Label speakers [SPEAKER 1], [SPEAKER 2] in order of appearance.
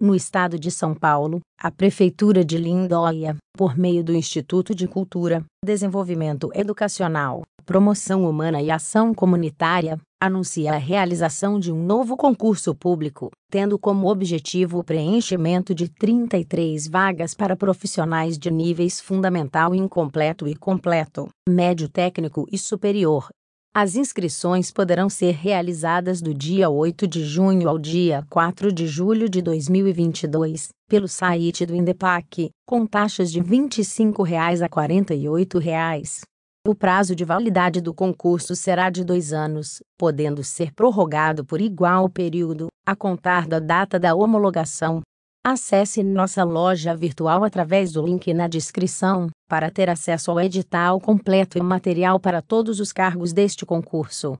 [SPEAKER 1] no estado de São Paulo, a Prefeitura de Lindóia, por meio do Instituto de Cultura, Desenvolvimento Educacional, Promoção Humana e Ação Comunitária, anuncia a realização de um novo concurso público, tendo como objetivo o preenchimento de 33 vagas para profissionais de níveis fundamental incompleto e completo, médio técnico e superior, as inscrições poderão ser realizadas do dia 8 de junho ao dia 4 de julho de 2022, pelo site do INDEPAC, com taxas de R$ 25,00 a R$ reais. O prazo de validade do concurso será de dois anos, podendo ser prorrogado por igual período, a contar da data da homologação. Acesse nossa loja virtual através do link na descrição para ter acesso ao edital completo e material para todos os cargos deste concurso,